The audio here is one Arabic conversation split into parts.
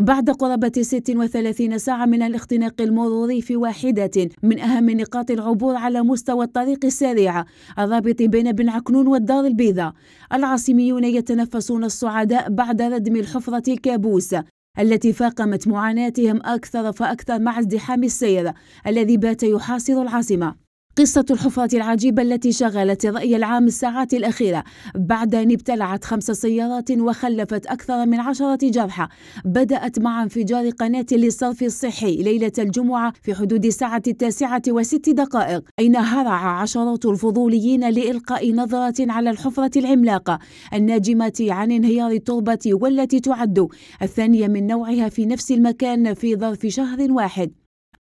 بعد قرابة 36 ساعة من الاختناق المروري في واحدة من أهم نقاط العبور على مستوى الطريق السريع الرابط بين بن عكنون والدار البيضاء العاصميون يتنفسون الصعداء بعد ردم الحفرة الكابوس التي فاقمت معاناتهم أكثر فأكثر مع ازدحام السير الذي بات يحاصر العاصمة قصة الحفاة العجيبة التي شغلت الرأي العام الساعات الأخيرة بعد أن ابتلعت خمس سيارات وخلفت أكثر من عشرة جرحى بدأت مع انفجار قناة للصرف الصحي ليلة الجمعة في حدود الساعة التاسعة وست دقائق أين هرع عشرات الفضوليين لإلقاء نظرة على الحفرة العملاقة الناجمة عن انهيار التربة والتي تعد الثانية من نوعها في نفس المكان في ظرف شهر واحد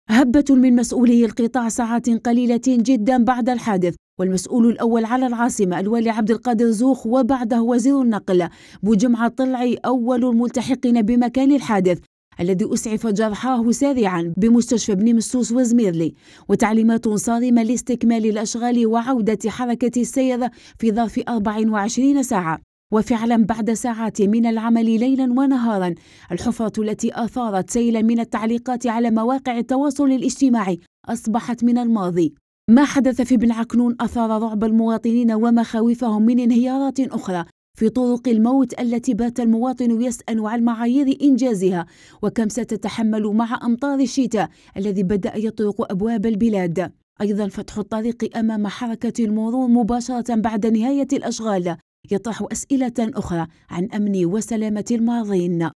هبة من مسؤولي القطاع ساعات قليلة جدا بعد الحادث والمسؤول الأول على العاصمة الوالي عبد القادر زوخ وبعده وزير النقل بجمعة طلعي أول الملتحقين بمكان الحادث الذي أسعف جرحاه سريعا بمستشفى بن مسوس وزميرلي وتعليمات صارمة لاستكمال الأشغال وعودة حركة السير في ظرف 24 ساعة وفعلا بعد ساعات من العمل ليلا ونهارا الحفرة التي أثارت سيلا من التعليقات على مواقع التواصل الاجتماعي أصبحت من الماضي ما حدث في بن عكنون أثار رعب المواطنين ومخاوفهم من انهيارات أخرى في طرق الموت التي بات المواطن يسأل عن معايير إنجازها وكم ستتحمل مع أمطار الشتاء الذي بدأ يطرق أبواب البلاد أيضا فتح الطريق أمام حركة المرور مباشرة بعد نهاية الأشغال يطرح أسئلة أخرى عن أمن وسلامة الماضين